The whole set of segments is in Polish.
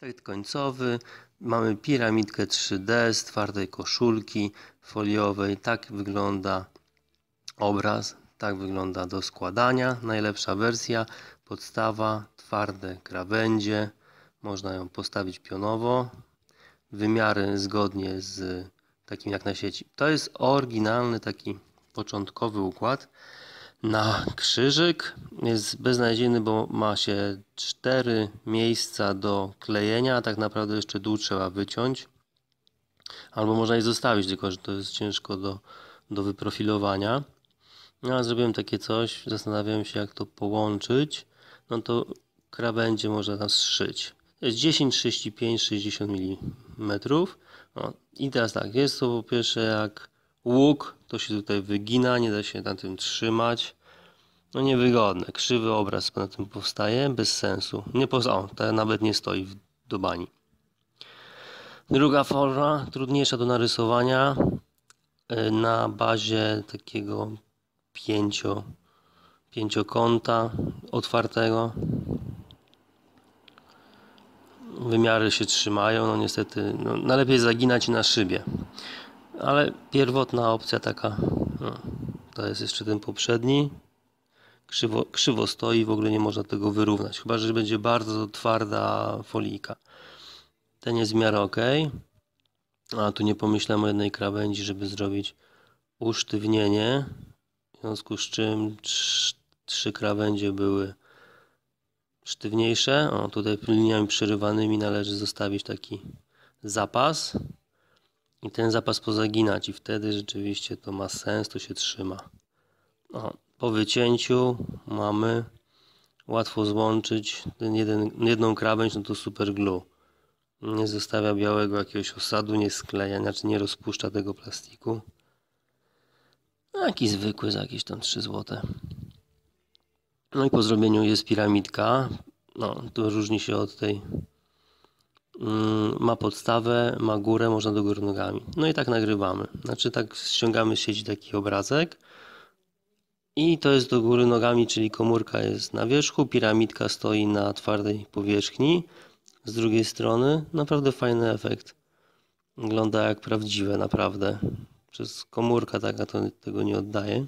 Efekt końcowy. Mamy piramidkę 3D z twardej koszulki foliowej. Tak wygląda obraz, tak wygląda do składania. Najlepsza wersja, podstawa, twarde krawędzie. Można ją postawić pionowo. Wymiary zgodnie z takim jak na sieci. To jest oryginalny taki początkowy układ na krzyżyk. Jest beznadziejny, bo ma się cztery miejsca do klejenia, a tak naprawdę jeszcze dół trzeba wyciąć. Albo można je zostawić, tylko że to jest ciężko do, do wyprofilowania. No, a zrobiłem takie coś, zastanawiałem się jak to połączyć. No to krawędzie można tam zszyć. To jest 10, 35, 60 mm. No, I teraz tak, jest to po pierwsze jak Łuk to się tutaj wygina, nie da się na tym trzymać. No niewygodne, krzywy obraz na tym powstaje, bez sensu. Nie poza, o, ta nawet nie stoi w dobani. Druga forma, trudniejsza do narysowania, e, na bazie takiego pięcio, pięciokąta otwartego. Wymiary się trzymają, no niestety, no, najlepiej zaginać na szybie. Ale pierwotna opcja taka, no, to jest jeszcze ten poprzedni. Krzywo, krzywo stoi, w ogóle nie można tego wyrównać, chyba że będzie bardzo twarda folika. Ten jest w miarę ok. A tu nie pomyślałem o jednej krawędzi, żeby zrobić usztywnienie. W związku z czym trz, trzy krawędzie były sztywniejsze. O, tutaj liniami przerywanymi należy zostawić taki zapas i ten zapas pozaginać i wtedy rzeczywiście to ma sens, to się trzyma. O, po wycięciu mamy łatwo złączyć ten jeden, jedną krawędź, no to super glue. Nie zostawia białego jakiegoś osadu, nie skleja, znaczy nie rozpuszcza tego plastiku. No, jaki zwykły za jakieś tam 3 złote. No i po zrobieniu jest piramidka. No, to różni się od tej Mm, ma podstawę, ma górę, można do góry nogami. No i tak nagrywamy. Znaczy tak ściągamy z sieci taki obrazek i to jest do góry nogami, czyli komórka jest na wierzchu, piramidka stoi na twardej powierzchni. Z drugiej strony naprawdę fajny efekt. Wygląda jak prawdziwe, naprawdę. Przez komórka taka to tego nie oddaje.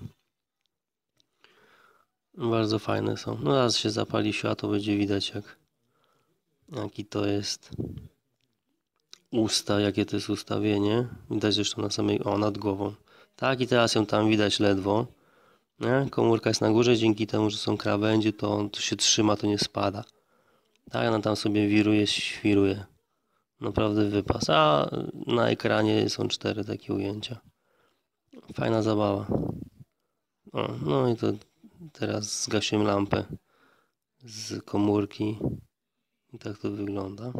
Bardzo fajne są. No raz się zapali światło, będzie widać jak jaki to jest usta, jakie to jest ustawienie. Widać zresztą na samej, o nad głową. Tak i teraz ją tam widać ledwo. Nie? Komórka jest na górze, dzięki temu, że są krawędzie, to on to się trzyma, to nie spada. Tak, ona tam sobie wiruje, świruje. Naprawdę wypas. A na ekranie są cztery takie ujęcia. Fajna zabawa. O, no i to teraz zgasiłem lampę z komórki. I tak to wygląda.